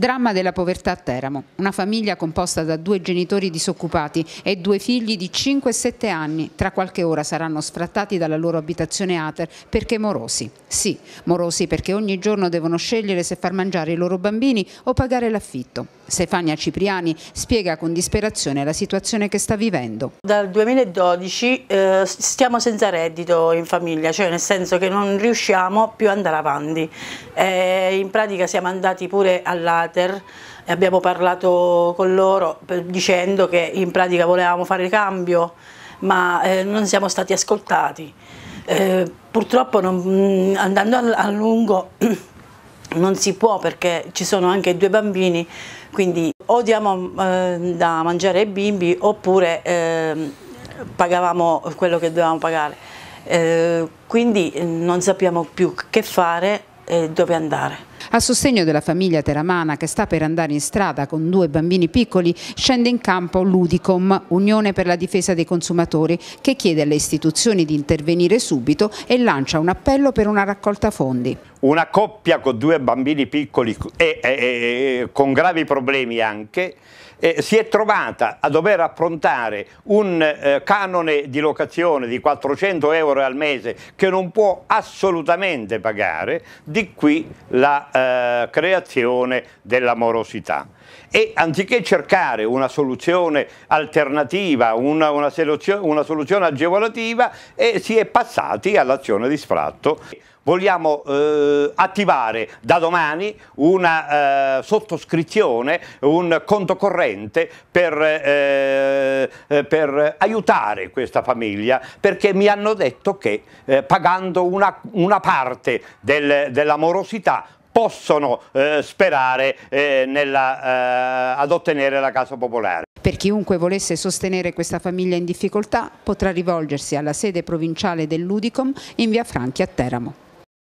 Dramma della povertà a Teramo. Una famiglia composta da due genitori disoccupati e due figli di 5 e 7 anni. Tra qualche ora saranno sfrattati dalla loro abitazione Ater perché morosi. Sì, morosi perché ogni giorno devono scegliere se far mangiare i loro bambini o pagare l'affitto. Stefania Cipriani spiega con disperazione la situazione che sta vivendo. Dal 2012 eh, stiamo senza reddito in famiglia, cioè nel senso che non riusciamo più ad andare avanti. Eh, in pratica siamo andati pure alla Cater e abbiamo parlato con loro dicendo che in pratica volevamo fare il cambio ma eh, non siamo stati ascoltati. Eh, purtroppo non, mm, andando a lungo non si può perché ci sono anche due bambini, quindi o diamo eh, da mangiare ai bimbi oppure eh, pagavamo quello che dovevamo pagare. Eh, quindi non sappiamo più che fare e dove andare. A sostegno della famiglia teramana che sta per andare in strada con due bambini piccoli scende in campo l'Udicom, Unione per la difesa dei consumatori, che chiede alle istituzioni di intervenire subito e lancia un appello per una raccolta fondi. Una coppia con due bambini piccoli e, e, e con gravi problemi anche eh, si è trovata a dover approntare un eh, canone di locazione di 400 euro al mese che non può assolutamente pagare, di qui la eh, eh, creazione dell'amorosità. E anziché cercare una soluzione alternativa, una, una, soluzione, una soluzione agevolativa, eh, si è passati all'azione di sfratto vogliamo eh, attivare da domani una eh, sottoscrizione, un conto corrente per, eh, eh per, aiutare questa famiglia perché mi hanno detto che eh, pagando una, una parte del, dell'amorosità possono eh, sperare eh, nella, eh, ad ottenere la casa popolare. Per chiunque volesse sostenere questa famiglia in difficoltà potrà rivolgersi alla sede provinciale dell'Udicom in via Franchi a Teramo.